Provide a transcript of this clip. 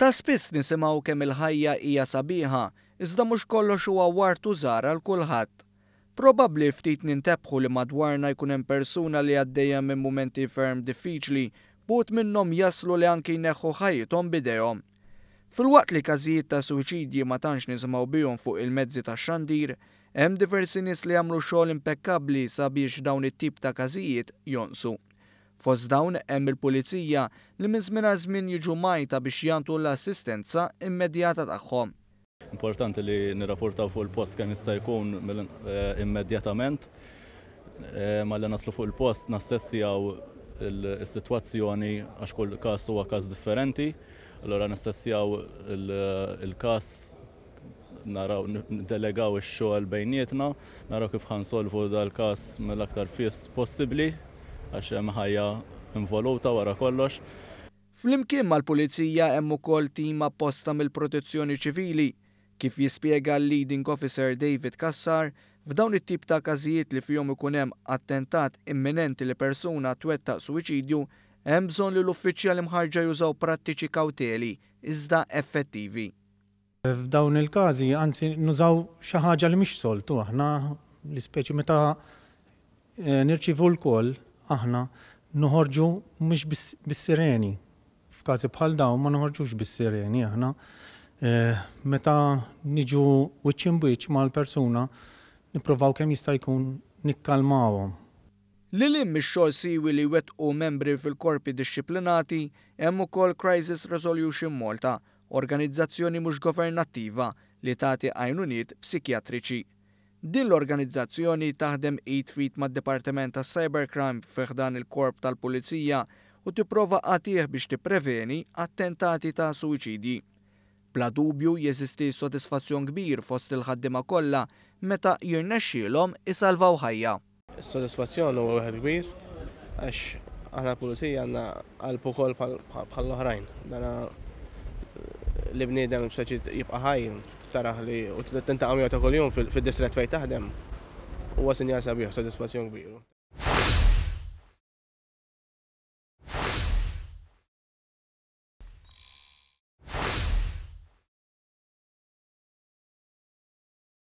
Ta' spiss nisimaw kemm il-ħajja hija sabiħa, iżda mhux kollox huwa wartu żara għal kulħadd. Probabbli ftit nintebħu li madwarna jkun hemm persuna li għaddejja minn mumenti ferm diffiċli, but minnhom jaslu li anki jneħħu ħajjithom bidejhom. Fil-waqt li każijiet ta' suċidji ma tantx nisimgħu bihom fuq il-mezzi tax-xandir, hemm diversi nies li jagħmlu xogħol impekkabbli sabiex dawn it-tip ta' każijiet jonsu. Fos dawn hemm il-pulizija li minn żmien żmien jiġu majta biex jantu l-assistenza immedjata tagħhom. Importanti li nirrapportaw fuq il-post kemm jista' jkun eh, immedjatament. Eh, Malla naslu fuq il-post nassessjaw il-sitwazzjoni għax kull każ huwa każ differenti. Allora nassessjaw il-każ naraw delegaw ix-xogħol bejnietna, naraw kif ħansolvu dal-każ mill-aktar fis possibbli għax hemm ħajja involuta wara kollox. Flimkien mal-Pulizija hemm ukoll tim apposta mill-Protezzjoni Ċivili kif jispjega l-leading officer David Kassar f'dawn it-tip ta' każijiet li fihom ikun hemm attentat imminenti li persuna twettaq suwiċidju hemm bżonn li l-uffiċjal imħarġa jużaw prattiċi kawteli iżda effettivi. F'dawn il-każi anzi nużaw xi ħaġa li mhix soltu aħna l-ispeċi meta eh, nirċivu l-koll aħna noħorġu mhux bis-sireni. F'każi bħal dawn ma noħorġux bis-sireni aħna. Eh, meta niġu wiċċ imbiċ mal-persuna nipprovaw kemm jista' jkun nikkalmawhom. Lil lim mix-xogħol siwi li wetqu membri fil-korpi dixxiplinati hemm ukoll Crisis Resolution Malta, organizzazzjoni mhux governattiva li tagħti għajnuniet psikjatriċi. Din l-organizzazzjoni taħdem it fit mad departament tas cybercrime feħdan il-Korp tal-Pulizija u tipprova għatieħ biex tippreveni attentati ta' suicidi. Bla dubju jeżisti sodisfazzjon kbir fost il-ħaddima kollha meta jirnexxielhom isalvaw ħajja. Is-sodisfazzjon huwa wieħed kbir għax aħna pulizija għandna qalb ukoll bħall-oħrajn. Dana li bniedem biex jibqa' ħajn taraħ li u t-tenta għamija ta' kol-jum fil-distret fej taħdem. U għasin jasa biħu, soddisfazzjon kbiru.